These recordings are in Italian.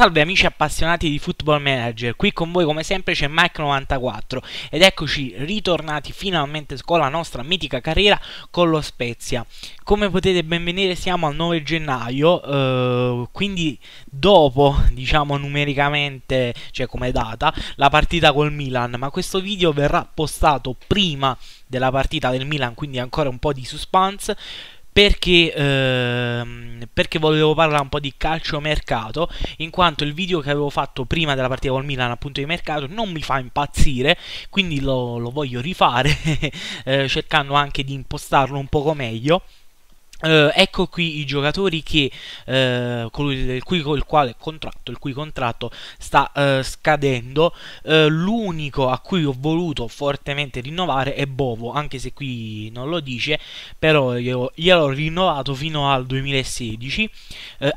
Salve amici appassionati di Football Manager, qui con voi come sempre c'è Mike94 ed eccoci ritornati finalmente con la nostra mitica carriera con lo Spezia. Come potete ben vedere siamo al 9 gennaio, eh, quindi dopo, diciamo numericamente, cioè come data, la partita col Milan, ma questo video verrà postato prima della partita del Milan, quindi ancora un po' di suspense perché, ehm, perché volevo parlare un po' di calcio mercato, in quanto il video che avevo fatto prima della partita col Milan appunto di mercato non mi fa impazzire, quindi lo, lo voglio rifare eh, cercando anche di impostarlo un poco meglio. Uh, ecco qui i giocatori che, uh, col, il, cui, il quale contratto, il cui contratto sta uh, scadendo. l'unico a cui ho voluto fortemente rinnovare è Bovo, anche se qui non lo dice, però gliel'ho, rinnovato fino al 2016.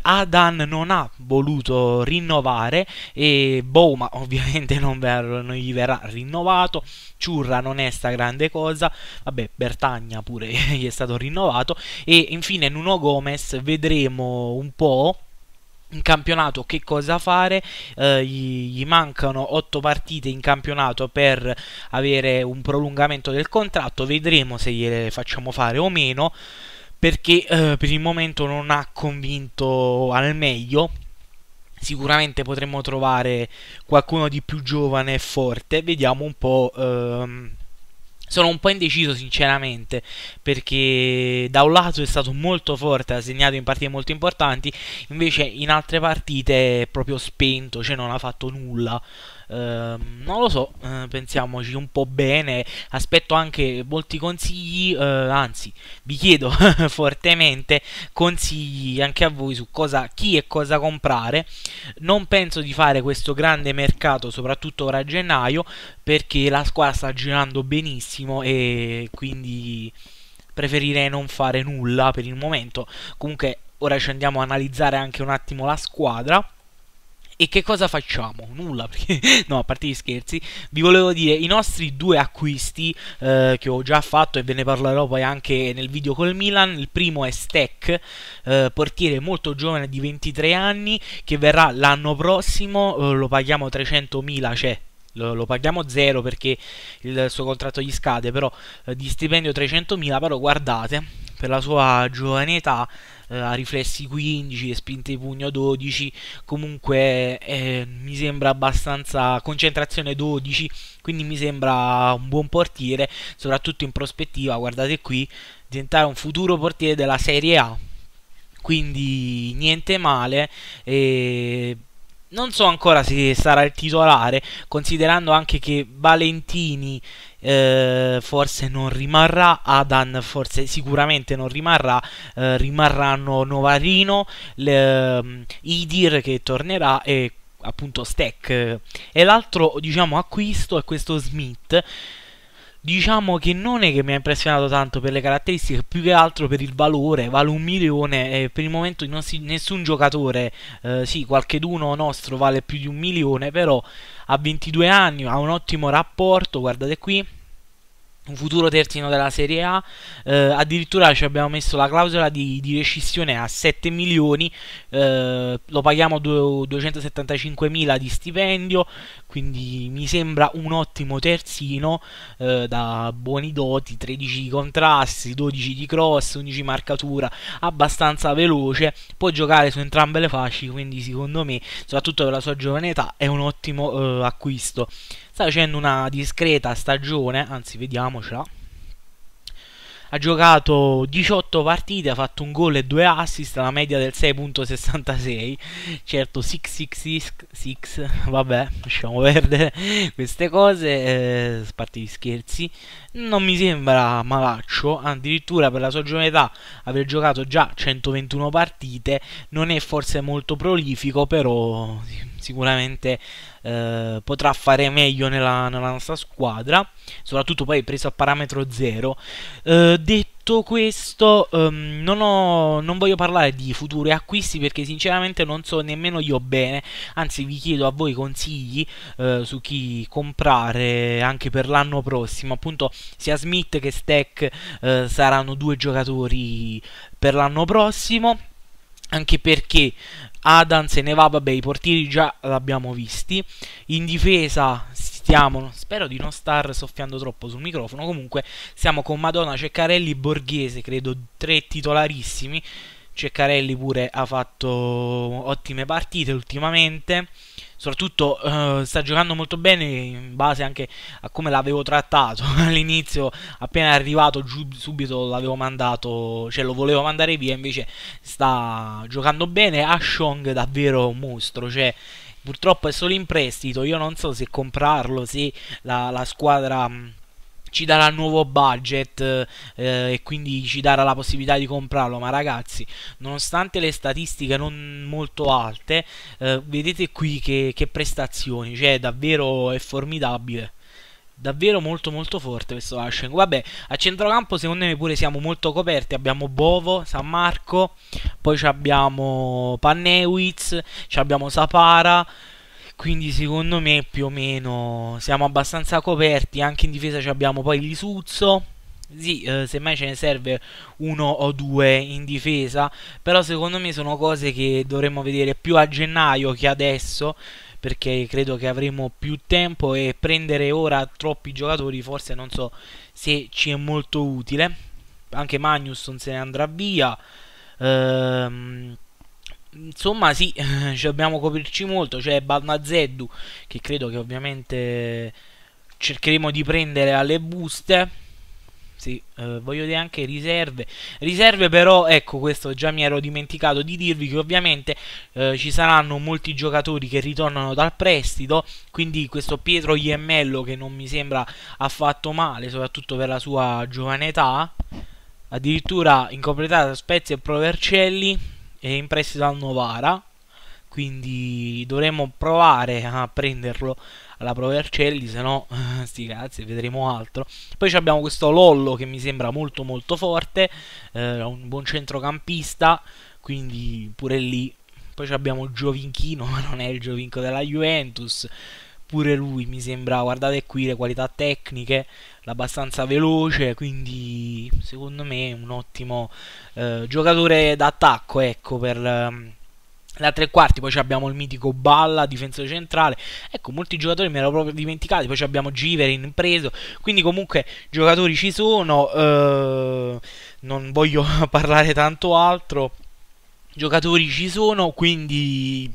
Adan non ha voluto rinnovare e Boma ovviamente non, ver- non gli verrà rinnovato ciurra non è sta grande cosa, vabbè Bertagna pure gli è stato rinnovato e infine Nuno Gomez vedremo un po' in campionato che cosa fare, eh, gli, gli, mancano 8 partite in campionato per avere un prolungamento del contratto, vedremo se gliele facciamo fare o meno perché eh, per il momento non ha convinto al meglio sicuramente potremmo trovare qualcuno di più giovane e forte, vediamo un po' ehm, sono un po' indeciso sinceramente perché da un lato è stato molto forte, ha segnato in partite molto importanti, invece in altre partite è proprio spento, cioè non ha fatto nulla. Eh, non lo so, eh, pensiamoci un po' bene, aspetto anche molti consigli, eh, anzi vi chiedo fortemente consigli anche a voi su cosa, chi e cosa comprare. Non penso di fare questo grande mercato soprattutto ora a gennaio perché la squadra sta girando benissimo tantissimo e quindi preferirei non fare nulla per il momento. Comunque ora ci andiamo a analizzare anche un attimo la squadra. E che cosa facciamo? Nulla, perché no, a parte gli scherzi, vi volevo dire i nostri due acquisti eh, che ho già fatto e ve ne parlerò poi anche nel video col Milan. Il primo è Steck, eh, portiere molto giovane di 23 anni che verrà l'anno prossimo, eh, lo paghiamo 300.000, cioè lo, lo, paghiamo zero perché il suo contratto gli scade, però eh, di stipendio 300.000, però guardate, per la sua giovane età eh, riflessi 15, spinte di pugno 12, comunque eh, mi sembra abbastanza concentrazione 12, quindi mi sembra un buon portiere, soprattutto in prospettiva, guardate qui, diventare un futuro portiere della Serie A. Quindi niente male e non so ancora se sarà il titolare, considerando anche che Valentini eh, forse non rimarrà, Adan forse sicuramente non rimarrà, eh, rimarranno Novarino, le, ehm, Idir che tornerà e appunto Stack. E l'altro diciamo acquisto è questo Smith Diciamo che non è che mi ha impressionato tanto per le caratteristiche, più che altro per il valore, vale un milione e per il momento si, nessun giocatore, eh, sì qualcheduno nostro vale più di un milione, però ha 22 anni, ha un ottimo rapporto, guardate qui, un futuro terzino della Serie A, eh, addirittura ci abbiamo messo la clausola di, di rescissione a 7 milioni, eh, lo paghiamo 275 mila di stipendio, quindi mi sembra un ottimo terzino eh, da buoni doti, 13 di contrasti, 12 di cross, 11 marcatura, abbastanza veloce, può giocare su entrambe le fasce, quindi secondo me, soprattutto per la sua giovane età, è un ottimo eh, acquisto. Sta facendo una discreta stagione, anzi vediamo diciamocela. Ha giocato 18 partite, ha fatto un gol e due assist, la media del 6.66. Certo, 666, vabbè, lasciamo perdere queste cose, eh, parte gli scherzi non mi sembra malaccio, addirittura per la sua giovane età aver giocato già 121 partite, non è forse molto prolifico, però sicuramente eh, potrà fare meglio nella, nella, nostra squadra, soprattutto poi preso a parametro zero. Eh, detto detto questo, um, non, ho, non, voglio parlare di futuri acquisti perché sinceramente non so nemmeno io bene, anzi vi chiedo a voi consigli uh, su chi comprare anche per l'anno prossimo, appunto sia Smith che Stack uh, saranno due giocatori per l'anno prossimo, anche perché Adam se ne va, vabbè i portieri già l'abbiamo visti, in difesa stiamo, spero di non star soffiando troppo sul microfono, comunque siamo con Madonna Ceccarelli Borghese, credo tre titolarissimi. Ceccarelli pure ha fatto ottime partite ultimamente, soprattutto eh, sta giocando molto bene in base anche a come l'avevo trattato all'inizio, appena arrivato giù, subito l'avevo mandato, cioè lo volevo mandare via, invece sta giocando bene, Ashong davvero un mostro, cioè purtroppo è solo in prestito, io non so se comprarlo, se la, la squadra mm, ci darà un nuovo budget eh, e quindi ci darà la possibilità di comprarlo. Ma ragazzi, nonostante le statistiche non molto alte, eh, vedete qui che, che prestazioni, cioè davvero è formidabile davvero molto molto forte questo Asheng. Vabbè, a centrocampo secondo me pure siamo molto coperti, abbiamo Bovo, San Marco, poi abbiamo Pannewitz, abbiamo Sapara, quindi secondo me più o meno siamo abbastanza coperti, anche in difesa abbiamo poi Lisuzzo. Sì, eh, semmai ce ne serve uno o due in difesa, però secondo me sono cose che dovremmo vedere più a gennaio che adesso, perché credo che avremo più tempo e prendere ora troppi giocatori forse non so se ci è molto utile. Anche Magnusson se ne andrà via. Ehm, insomma sì, dobbiamo coprirci molto, c'è cioè Balnazeddu che credo che ovviamente cercheremo di prendere alle buste sì, eh, voglio dire anche riserve. Riserve però, ecco, questo già mi ero dimenticato di dirvi che ovviamente eh, ci saranno molti giocatori che ritornano dal prestito, quindi questo Pietro Iemmello che non mi sembra affatto male, soprattutto per la sua giovane età, addirittura in completata Spezia e Provercelli e in prestito al Novara, quindi dovremmo provare a prenderlo alla Provercelli, se no, sti cazzi, vedremo altro. Poi abbiamo questo Lollo che mi sembra molto molto forte, eh, un buon centrocampista, quindi pure lì. Poi abbiamo Giovinchino, ma non è il Giovinco della Juventus, pure lui mi sembra, guardate qui le qualità tecniche, l'abbastanza veloce, quindi secondo me è un ottimo eh, giocatore d'attacco, ecco, per... Ehm, da tre quarti, poi abbiamo il mitico Balla, difensore centrale. Ecco, molti giocatori mi ero proprio dimenticati. Poi abbiamo Giverin preso. Quindi, comunque, giocatori ci sono. Eh, non voglio parlare tanto altro. Giocatori ci sono, quindi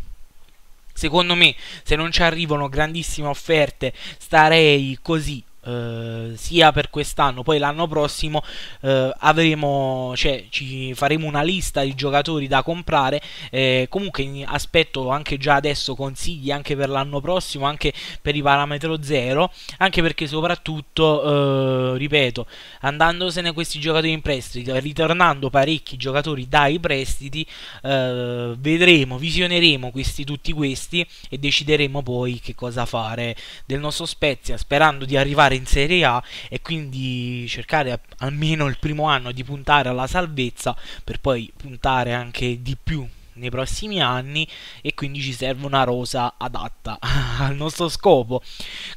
secondo me se non ci arrivano grandissime offerte starei così eh, sia per quest'anno, poi l'anno prossimo eh, avremo, cioè, ci faremo una lista di giocatori da comprare. Eh, comunque aspetto anche già adesso consigli anche per l'anno prossimo, anche per i parametro zero, anche perché soprattutto, eh, ripeto, andandosene questi giocatori in prestito, ritornando parecchi giocatori dai prestiti, eh, vedremo, visioneremo questi, tutti questi e decideremo poi che cosa fare del nostro Spezia, sperando di arrivare in Serie A e quindi cercare almeno il primo anno di puntare alla salvezza per poi puntare anche di più nei prossimi anni e quindi ci serve una rosa adatta al nostro scopo.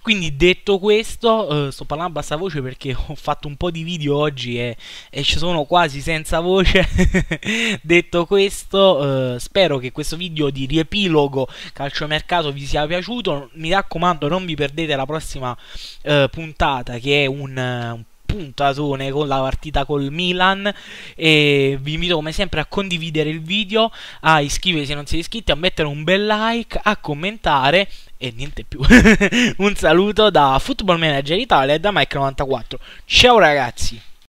Quindi detto questo, eh, sto parlando a bassa voce perché ho fatto un po' di video oggi e, e ci sono quasi senza voce. detto questo, eh, spero che questo video di riepilogo calciomercato vi sia piaciuto. Mi raccomando, non vi perdete la prossima eh, puntata che è un, eh, un puntatone con la partita col Milan e vi invito come sempre a condividere il video, a iscrivervi se non siete iscritti, a mettere un bel like, a commentare e niente più. un saluto da Football Manager Italia e da Mike94. Ciao ragazzi!